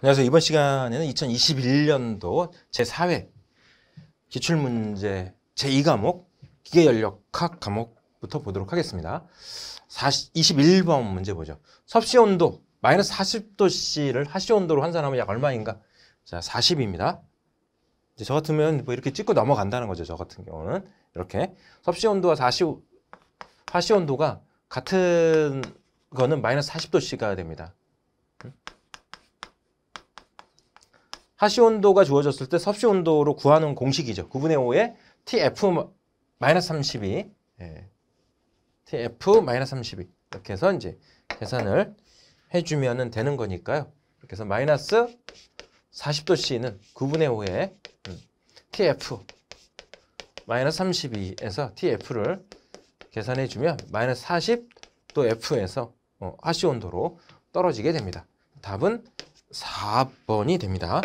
안녕하세요. 이번 시간에는 2021년도 제4회 기출문제 제2과목 기계연력학 과목부터 보도록 하겠습니다. 21번 문제 보죠. 섭씨온도 마이너스 40도씨를 하씨온도로 환산하면 약 얼마인가? 자, 40입니다. 이제 저 같으면 뭐 이렇게 찍고 넘어간다는 거죠. 저 같은 경우는 이렇게 섭씨온도와 40, 하씨온도가 같은 거는 마이너스 40도씨가 됩니다. 하시 온도가 주어졌을 때 섭씨 온도로 구하는 공식이죠. 9분의 5에 TF 32 예. TF 32 이렇게 해서 이제 계산을 해주면 되는 거니까요. 이렇게 해서 마이너스 40도씨는 9분의 5에 음, TF 마이너스 32에서 TF를 계산해주면 마이너스 40도 F에서 어, 하시 온도로 떨어지게 됩니다. 답은 4번이 됩니다.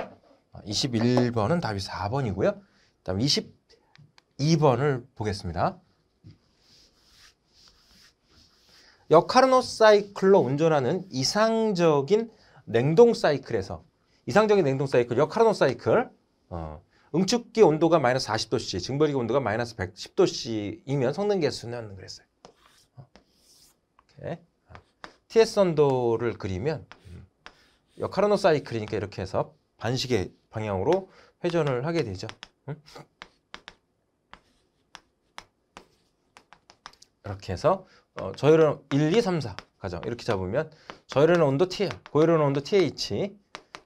21번은 어, 답이 4번이고요. 다음 22번을 보겠습니다. 역카르노 사이클로 운전하는 이상적인 냉동 사이클에서 이상적인 냉동 사이클, 역카르노 사이클 어, 응축기 온도가 마이너스 40도씨, 증발기 온도가 마이너스 110도씨이면 성능 계수는 그랬어요. 어, 이렇게. 아, TS 선도를 그리면 음, 역카르노 사이클이니까 이렇게 해서 반식의 방향으로 회전을 하게 되죠. 이렇게 해서 어, 저열은 1, 2, 3, 4 가정 이렇게 잡으면 저열의 온도 TL, 고열의 온도 TH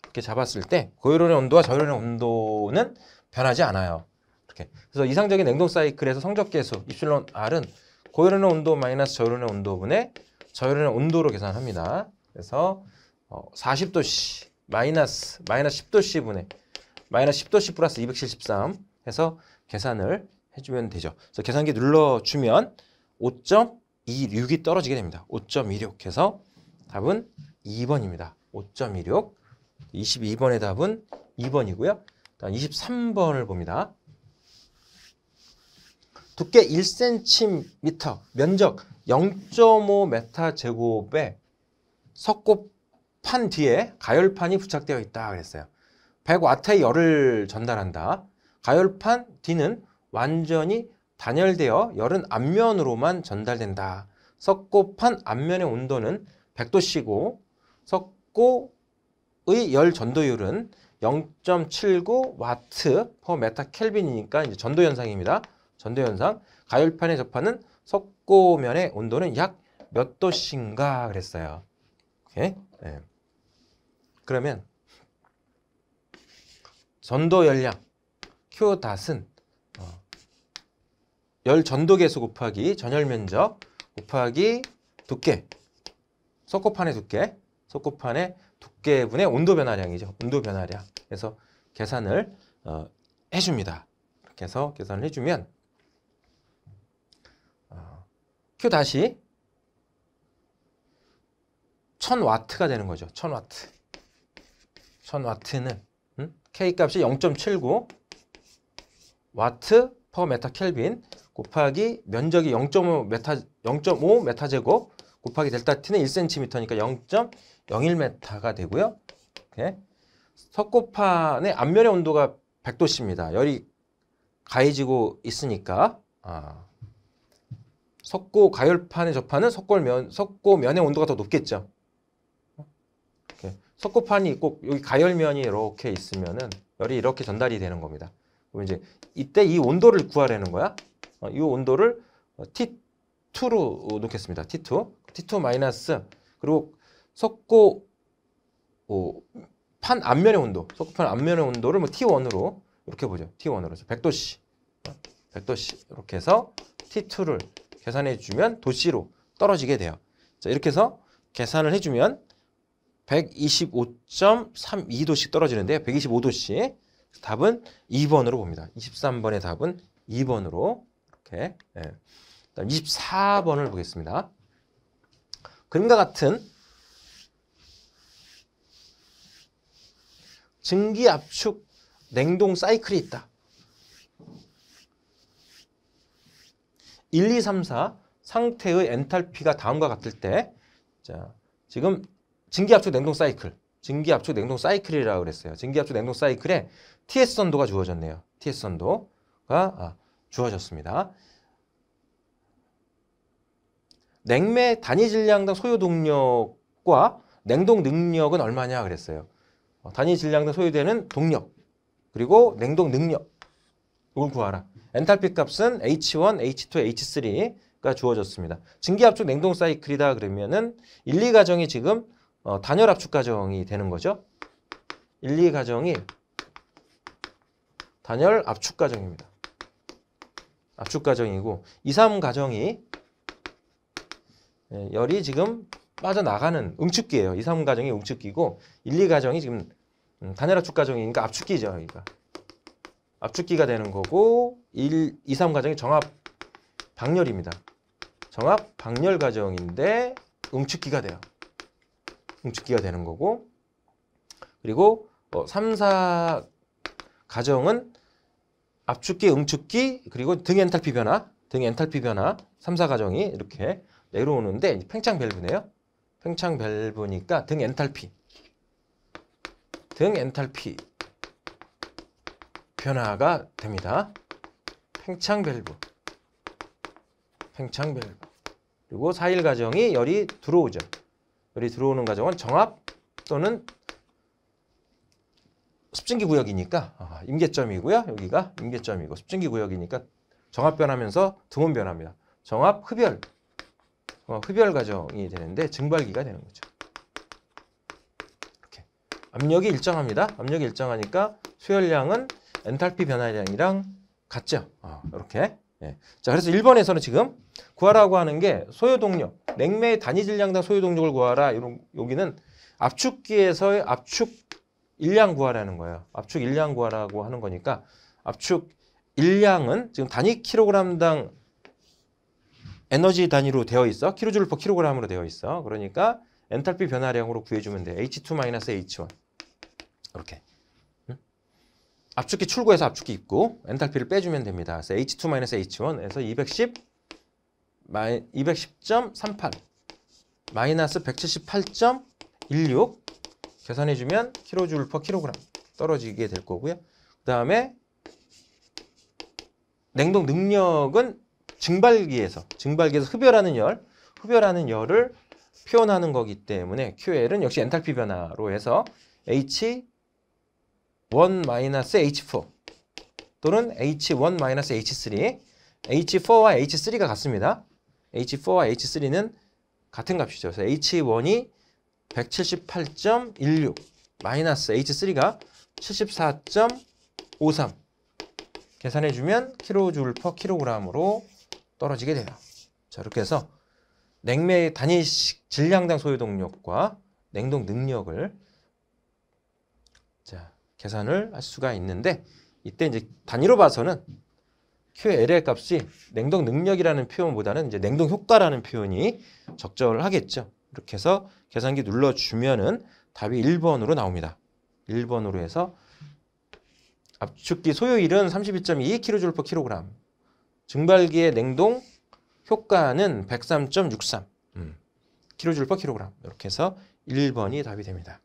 이렇게 잡았을 때 고열의 온도와 저열의 온도는 변하지 않아요. 이렇게 그래서 이상적인 냉동 사이클에서 성적계수 입 R은 고열의 온도 마이너스 저열의 온도분의 저열의 온도로 계산합니다. 그래서 어, 40도씨 마이너스 마이너스 10도씨 분의 마이너스 10도씨 플러스 273 해서 계산을 해주면 되죠. 그래서 계산기 눌러주면 5.26이 떨어지게 됩니다. 5.26 해서 답은 2번입니다. 5.26 22번의 답은 2번이고요. 23번을 봅니다. 두께 1cm, 면적 0.5m 제곱의 석곱 판 뒤에 가열판이 부착되어 있다 그랬어요. 100W의 열을 전달한다. 가열판 뒤는 완전히 단열되어 열은 앞면으로만 전달된다. 석고판 앞면의 온도는 100도씨고 석고의 열 전도율은 0.79 와트 퍼 메타 켈빈이니까 이제 전도 현상입니다. 전도 현상. 가열판에 접하는 석고면의 온도는 약 몇 도씨인가 그랬어요. 오케이. 네. 그러면 전도 열량 Q 닷은 어, 열 전도 개수 곱하기 전열 면적 곱하기 두께 석고판의 두께 석고판의 두께분의 온도 변화량이죠. 온도 변화량. 그래서 계산을 어, 해줍니다. 이렇게 해서 계산을 해주면 Q 어, 다시 1000와트가 되는 거죠. 1000와트. 1000 와트는 음? K값이 0.79 와트 퍼 메타 켈빈 곱하기 면적이 0.5 메타 0.5 메타 제곱 곱하기 델타 T는 1cm니까 0.01m가 되고요. 이렇게 석고판의 앞면의 온도가 100도씨입니다. 열이 가해지고 있으니까 아. 석고 가열판의 접하는 석골면 석고면의 온도가 더 높겠죠. 석고판이 꼭 여기 가열면이 이렇게 있으면은 열이 이렇게 전달이 되는 겁니다. 그럼 이제 이때 이 온도를 구하려는 거야. 어, 이 온도를 어, T2로 놓겠습니다. T2. T2 마이너스 그리고 석고 어, 판 앞면의 온도, 석고판 앞면의 온도를 뭐 T1으로 이렇게 보죠. T1으로 100도씨. 100도씨 이렇게 해서 T2를 계산해 주면 도씨로 떨어지게 돼요. 자, 이렇게 해서 계산을 해 주면 125.32도씩 떨어지는데요. 125도씩. 답은 2번으로 봅니다. 23번의 답은 2번으로 이렇게. 예. 그다음 24번을 보겠습니다. 그림과 같은 증기 압축 냉동 사이클이 있다. 1, 2, 3, 4 상태의 엔탈피가 다음과 같을 때 자, 지금 증기압축 냉동 사이클, 증기압축 냉동 사이클이라고 그랬어요. 증기압축 냉동 사이클에 TS 선도가 주어졌네요. TS 선도가 아, 주어졌습니다. 냉매 단위 질량당 소요 동력과 냉동 능력은 얼마냐 그랬어요. 어, 단위 질량당 소요되는 동력 그리고 냉동 능력 이걸 구하라. 엔탈피 값은 H1, H2, H3가 주어졌습니다. 증기압축 냉동 사이클이다 그러면은 1, 2가정이 지금 어, 단열 압축 과정이 되는 거죠. 1, 2 가정이 단열 압축 가정입니다. 압축 가정이고 2, 3 가정이 예, 열이 지금 빠져나가는 응축기예요. 2, 3 가정이 응축기고 1, 2 가정이 지금 음, 단열 압축 가정이니까 그러니까 압축기죠. 그러니 압축기가 되는 거고 1, 2, 3 가정이 정압 방열입니다. 정압 방열 가정인데 응축기가 돼요. 뭉치기가 되는 거고 그리고 어, 3, 4 가정은 압축기, 응축기, 그리고 등 엔탈피 변화, 등 엔탈피 변화 3, 4 가정이 이렇게 내려오는데 팽창 밸브네요. 팽창 밸브니까 등 엔탈피 등 엔탈피 변화가 됩니다. 팽창 밸브 팽창 밸브 그리고 4일 가정이 열이 들어오죠. 열이 들어오는 과정은 정압 또는 습진기 구역이니까 아, 임계점이고요. 여기가 임계점이고 습진기 구역이니까 정압 변하면서 등온 변합니다. 정압 흡열 어, 흡열 과정이 되는데 증발기가 되는 거죠. 이렇게 압력이 일정합니다. 압력이 일정하니까 수열량은 엔탈피 변화량이랑 같죠. 어, 이렇게 예. 자, 그래서 1번에서는 지금 구하라고 하는 게 소요 동력, 냉매의 단위 질량당 소요 동력을 구하라. 이런 여기는 압축기에서의 압축 일량 구하라는 거예요. 압축 일량 구하라고 하는 거니까 압축 일량은 지금 단위 킬로그램당 에너지 단위로 되어 있어. 킬로줄 퍼 킬로그램으로 되어 있어. 그러니까 엔탈피 변화량으로 구해주면 돼. H2-H1. 마이너스 이렇게. 압축기 출고해서 압축기 입고 엔탈피를 빼주면 됩니다. 그래서 H2-H1에서 210 210.38 마이너스 178.16 계산해주면 킬로줄 퍼 킬로그램 떨어지게 될 거고요. 그 다음에 냉동 능력은 증발기에서 증발기에서 흡열하는 열 흡열하는 열을 표현하는 거기 때문에 QL은 역시 엔탈피 변화로 해서 H 1 마이너스 H4 또는 H1 마이너스 H3 H4와 H3가 같습니다. H4와 H3는 같은 값이죠. 그래서 H1이 178.16 마이너스 H3가 74.53 계산해주면 킬로줄 퍼 킬로그램으로 떨어지게 돼요. 자 이렇게 해서 냉매 단위 질량당 소요동력과 냉동 능력을 자 계산을 할 수가 있는데 이때 이제 단위로 봐서는 q l l 값이 냉동 능력이라는 표현보다는 이제 냉동 효과라는 표현이 적절하겠죠. 이렇게 해서 계산기 눌러주면은 답이 1번으로 나옵니다. 1번으로 해서 압축기 소요일은 32.2kJkg 증발기의 냉동 효과는 103.63 음, kJkg 이렇게 해서 1번이 답이 됩니다.